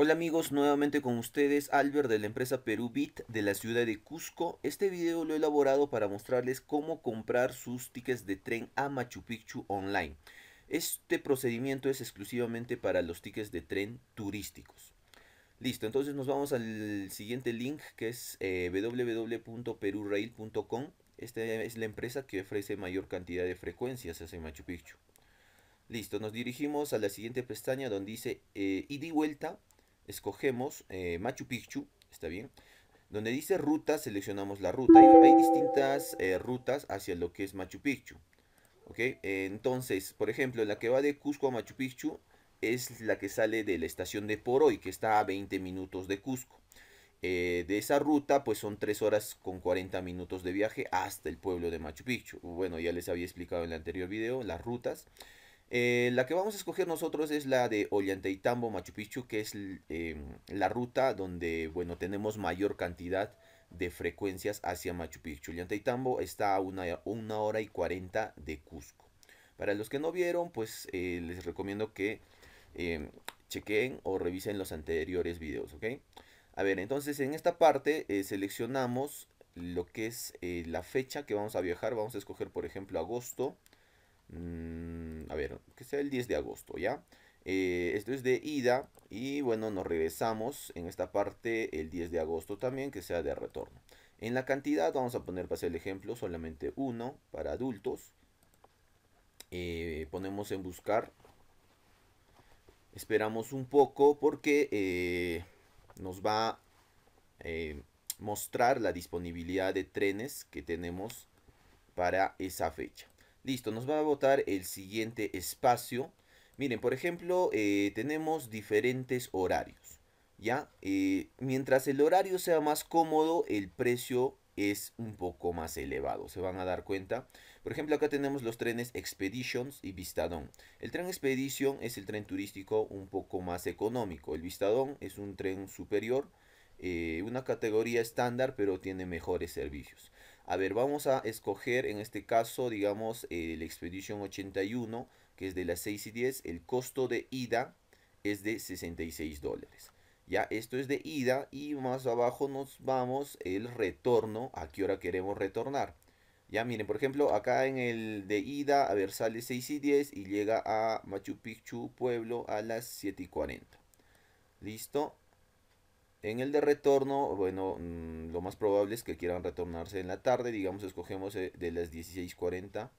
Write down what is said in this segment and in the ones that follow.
Hola amigos, nuevamente con ustedes Albert de la empresa Perú Bit de la ciudad de Cusco. Este video lo he elaborado para mostrarles cómo comprar sus tickets de tren a Machu Picchu online. Este procedimiento es exclusivamente para los tickets de tren turísticos. Listo, entonces nos vamos al siguiente link que es eh, www.perurail.com. Esta es la empresa que ofrece mayor cantidad de frecuencias hacia Machu Picchu. Listo, nos dirigimos a la siguiente pestaña donde dice eh, y di vuelta escogemos eh, Machu Picchu, ¿está bien? Donde dice ruta, seleccionamos la ruta. Hay, distintas eh, rutas hacia lo que es Machu Picchu. ¿Ok? entonces, por ejemplo, la que va de Cusco a Machu Picchu es la que sale de la estación de Poroy, que está a 20 minutos de Cusco. Eh, de esa ruta, pues son 3 horas con 40 minutos de viaje hasta el pueblo de Machu Picchu. Bueno, ya les había explicado en el anterior video las rutas. Eh, la que vamos a escoger nosotros es la de Ollantaytambo, Machu Picchu, que es em, la ruta donde, bueno, tenemos mayor cantidad de frecuencias hacia Machu Picchu. Ollantaytambo está a una, hora y 40 de Cusco. Para los que no vieron, pues eh, les recomiendo que em, chequen o revisen los anteriores videos, A ver, entonces en esta parte eh, seleccionamos lo que es la fecha que vamos a viajar. Vamos a escoger, por ejemplo, agosto Mm, a ver, que sea el 10 de agosto, ¿ya? Eh, esto es de ida y bueno, nos regresamos en esta parte el 10 de agosto también, que sea de retorno. En la cantidad vamos a poner, para hacer el ejemplo, solamente uno para adultos. Eh, ponemos en buscar. Esperamos un poco porque eh, nos va a mostrar la disponibilidad de trenes que tenemos para esa fecha. Listo, nos va a botar el siguiente espacio. Miren, por ejemplo, eh, tenemos diferentes horarios. ¿Ya? Eh, mientras el horario sea más cómodo, el precio es un poco más elevado, se van a dar cuenta. Por ejemplo, acá tenemos los trenes Expeditions y Vistadón. El tren Expedition es el tren turístico un poco más económico. El Vistadón es un tren superior, eh, una categoría estándar, pero tiene mejores servicios. A ver, vamos a escoger en este caso, digamos, el eh, Expedition 81, que es de las 6 y 10. El costo de ida es de 66 dólares. Ya, esto es de ida y más abajo nos vamos el retorno, a qué hora queremos retornar. Ya miren, por ejemplo, acá en el de ida, a ver, sale 6 y 10 y llega a Machu Picchu, pueblo, a las 7 y 40. Listo. En el de retorno, bueno, mm, lo más probable es que quieran retornarse en la tarde, digamos, escogemos eh, de las 16.40.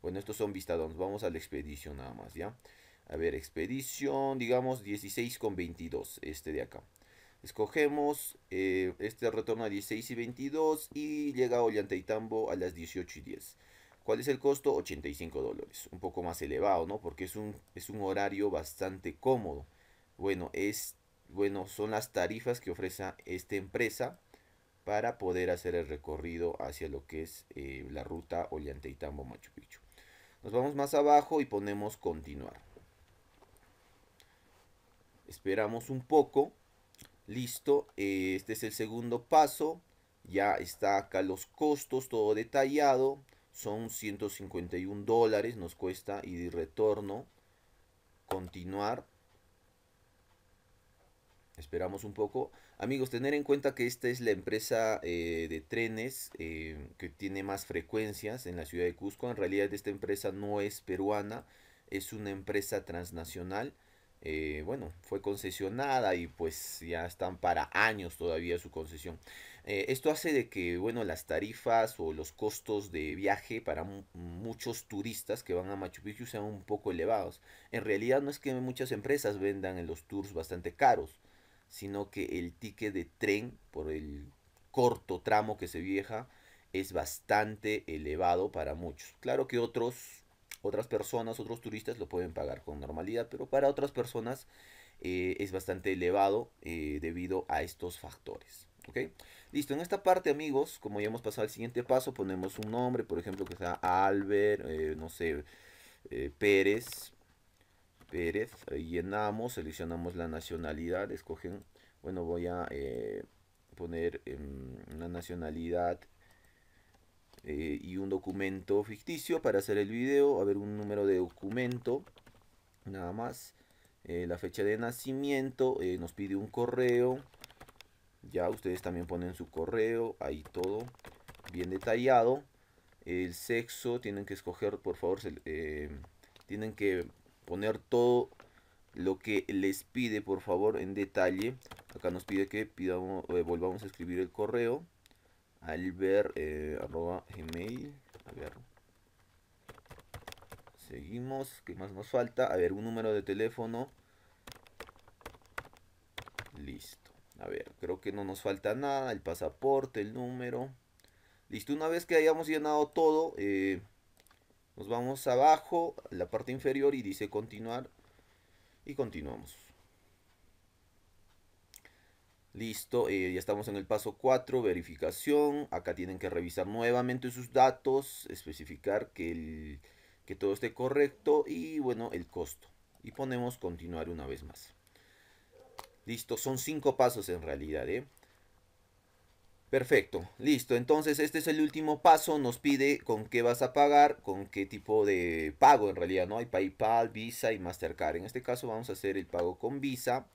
Bueno, estos son vistadones. vamos a la expedición nada más, ¿ya? A ver, expedición, digamos, 16.22, este de acá. Escogemos eh, este retorno a 16 y 22 y llega a Ollantaytambo a las 18.10. y ¿Cuál es el costo? 85 dólares. Un poco más elevado, ¿no? Porque es un, es un horario bastante cómodo. Bueno, es bueno, son las tarifas que ofrece esta empresa para poder hacer el recorrido hacia lo que es eh, la ruta Ollantaytambo-Machu Picchu. Nos vamos más abajo y ponemos continuar. Esperamos un poco. Listo, eh, este es el segundo paso. Ya está acá los costos, todo detallado. Son 151 dólares, nos cuesta y de retorno. Continuar. Esperamos un poco. Amigos, tener en cuenta que esta es la empresa eh, de trenes eh, que tiene más frecuencias en la ciudad de Cusco. En realidad esta empresa no es peruana, es una empresa transnacional. Eh, bueno, fue concesionada y pues ya están para años todavía su concesión. esto hace de que, bueno, las tarifas o los costos de viaje para muchos turistas que van a Machu Picchu sean un poco elevados. En realidad no es que muchas empresas vendan en los tours bastante caros sino que el ticket de tren por el corto tramo que se viaja es bastante elevado para muchos. Claro que otros, otras personas, otros turistas lo pueden pagar con normalidad, pero para otras personas eh, es bastante elevado eh, debido a estos factores. Listo, en esta parte amigos, como ya hemos pasado al siguiente paso, ponemos un nombre, por ejemplo que sea Albert, eh, no sé, Pérez, Pérez, llenamos, seleccionamos la nacionalidad, escogen, bueno, voy a eh, poner una nacionalidad eh, y un documento ficticio para hacer el video, a ver un número de documento, nada más, eh, la fecha de nacimiento, nos pide un correo, ya ustedes también ponen su correo, ahí todo bien detallado, el sexo, tienen que escoger, por favor, tienen que poner todo lo que les pide, por favor, en detalle. Acá nos pide que pidamos, eh, volvamos a escribir el correo. Albert, eh, gmail. A ver. Seguimos. ¿Qué más nos falta? A ver, un número de teléfono. Listo. A ver, creo que no nos falta nada. El pasaporte, el número. Listo, una vez que hayamos llenado todo, eh, nos vamos abajo, la parte inferior y dice continuar. Y continuamos. Listo, eh, ya estamos en el paso 4, verificación. Acá tienen que revisar nuevamente sus datos, especificar que, que todo esté correcto y bueno, el costo. Y ponemos continuar una vez más. Listo, son 5 pasos en realidad. ¿eh? Perfecto, listo. Entonces este es el último paso. Nos pide con qué vas a pagar, con qué tipo de pago en realidad, ¿no? Hay PayPal, Visa y Mastercard. En este caso vamos a hacer el pago con Visa.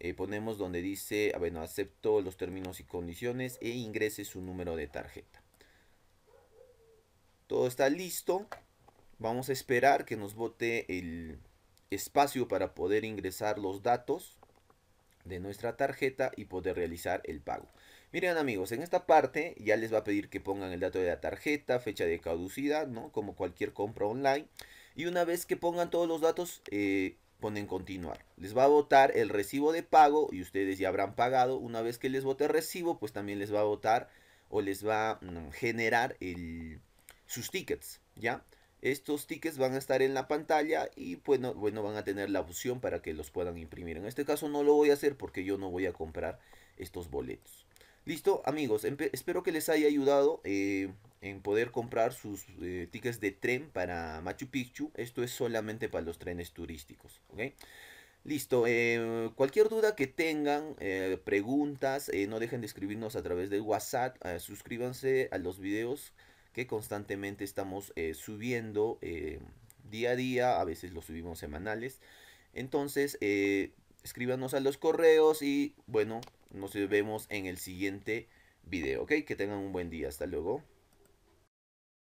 Eh, ponemos donde dice, ah, bueno, acepto los términos y condiciones e ingrese su número de tarjeta. Todo está listo. Vamos a esperar que nos bote el espacio para poder ingresar los datos de nuestra tarjeta y poder realizar el pago. Miren amigos, en esta parte ya les va a pedir que pongan el dato de la tarjeta, fecha de caducidad, Como cualquier compra online. Y una vez que pongan todos los datos, eh, ponen continuar. Les va a votar el recibo de pago y ustedes ya habrán pagado. Una vez que les vote recibo, pues también les va a votar o les va a mm, generar sus tickets, ¿ya? Estos tickets van a estar en la pantalla y bueno, van a tener la opción para que los puedan imprimir. En este caso no lo voy a hacer porque yo no voy a comprar estos boletos. Listo, amigos, espero que les haya ayudado eh, en poder comprar sus eh, tickets de tren para Machu Picchu. Esto es solamente para los trenes turísticos, Listo, eh, cualquier duda que tengan, preguntas, no dejen de escribirnos a través del WhatsApp, suscríbanse a los videos que constantemente estamos subiendo día a día, a veces los subimos semanales. Entonces, escríbanos a los correos y bueno, nos vemos en el siguiente video, ¿ok? Que tengan un buen día, hasta luego.